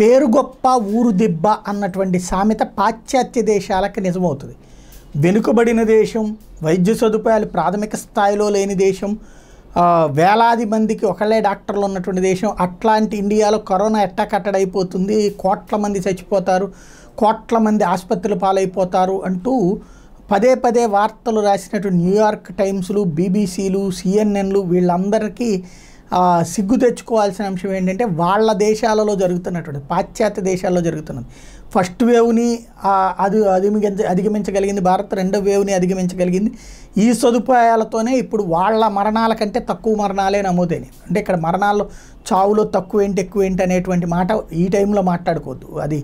పేరు గొప్ప ఊరు దిబ్బ అన్నటువంటి సామెత పాశ్చాత్య దేశాలకు నిజమవుతుంది వెనుకబడిన దేశం వైద్య సదుపాయాలు ప్రాథమిక స్థాయిలో లేని దేశం వేలాది మందికి ఒకళ్ళే డాక్టర్లు ఉన్నటువంటి దేశం అట్లాంటి ఇండియాలో కరోనా ఎట్టకట్టడైపోతుంది కోట్ల మంది చచ్చిపోతారు కోట్ల మంది ఆసుపత్రులు పాలైపోతారు అంటూ పదే పదే వార్తలు రాసినట్టు న్యూయార్క్ టైమ్స్లు బీబీసీలు సిఎన్ఎన్లు వీళ్ళందరికీ సిగ్గు తెచ్చుకోవాల్సిన అంశం ఏంటంటే వాళ్ళ దేశాలలో జరుగుతున్నటువంటి పాశ్చాత్య దేశాల్లో జరుగుతున్నది ఫస్ట్ వేవ్ని అది అధిగమించ అధిగమించగలిగింది భారత్ రెండో వేవ్ని అధిగమించగలిగింది ఈ సదుపాయాలతోనే ఇప్పుడు వాళ్ళ మరణాల కంటే తక్కువ మరణాలే నమోదైనవి అంటే ఇక్కడ మరణాలు చావులో తక్కువ ఏంటి ఎక్కువ ఏంటి అనేటువంటి మాట ఈ టైంలో మాట్లాడుకోవద్దు అది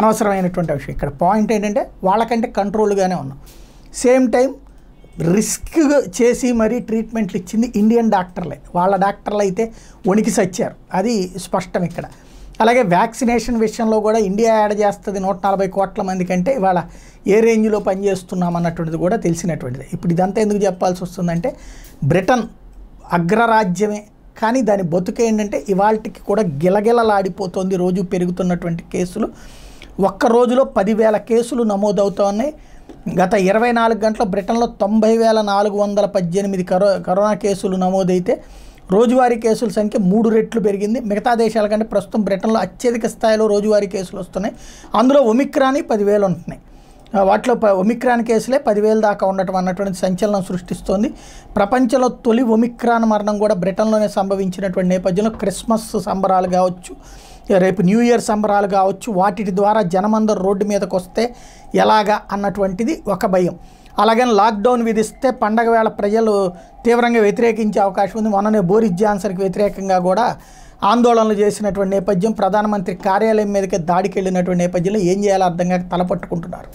అనవసరమైనటువంటి విషయం ఇక్కడ పాయింట్ ఏంటంటే వాళ్ళకంటే కంట్రోల్గానే ఉన్నాం సేమ్ టైం రిస్క్ చేసి మరీ ట్రీట్మెంట్లు ఇచ్చింది ఇండియన్ డాక్టర్లే వాళ్ళ డాక్టర్లు అయితే వణికి సచ్చారు అది స్పష్టం ఇక్కడ అలాగే వ్యాక్సినేషన్ విషయంలో కూడా ఇండియా యాడ్ చేస్తుంది నూట నలభై కోట్ల మంది కంటే ఇవాళ ఏ రేంజ్లో పనిచేస్తున్నాం అన్నటువంటిది కూడా తెలిసినటువంటిది ఇప్పుడు ఇదంతా ఎందుకు చెప్పాల్సి వస్తుందంటే బ్రిటన్ అగ్రరాజ్యమే కానీ దాని బతుకే ఏంటంటే ఇవాళకి కూడా గిలగిలలాడిపోతుంది రోజు పెరుగుతున్నటువంటి కేసులు ఒక్క రోజులో పదివేల కేసులు నమోదవుతున్నాయి ఉన్నాయి గత ఇరవై నాలుగు గంటల బ్రిటన్లో తొంభై వేల నాలుగు వందల పద్దెనిమిది కరో కరోనా కేసులు నమోదైతే రోజువారీ కేసుల సంఖ్య మూడు రెట్లు పెరిగింది మిగతా దేశాల కంటే ప్రస్తుతం బ్రిటన్లో అత్యధిక స్థాయిలో రోజువారీ కేసులు వస్తున్నాయి అందులో ఒమిక్రాని పదివేలు ఉంటున్నాయి వాటిలో ఒమిక్రాన్ కేసులే పదివేల దాకా ఉండటం అన్నటువంటి సంచలనం సృష్టిస్తోంది ప్రపంచంలో తొలి ఒమిక్రాన్ మరణం కూడా బ్రిటన్లోనే సంభవించినటువంటి నేపథ్యంలో క్రిస్మస్ సంబరాలు కావచ్చు రేపు న్యూ ఇయర్ సంబరాలు కావచ్చు వాటి ద్వారా జనమందరు రోడ్డు మీదకి వస్తే ఎలాగా అన్నటువంటిది ఒక భయం అలాగని లాక్డౌన్ విధిస్తే పండగ వేళ ప్రజలు తీవ్రంగా వ్యతిరేకించే అవకాశం ఉంది మొన్ననే బోరిస్ జాన్సన్కి వ్యతిరేకంగా కూడా ఆందోళనలు చేసినటువంటి నేపథ్యం ప్రధానమంత్రి కార్యాలయం మీదకే దాడికి వెళ్ళినటువంటి నేపథ్యంలో ఏం చేయాలో అర్థం కాక తలపట్టుకుంటున్నారు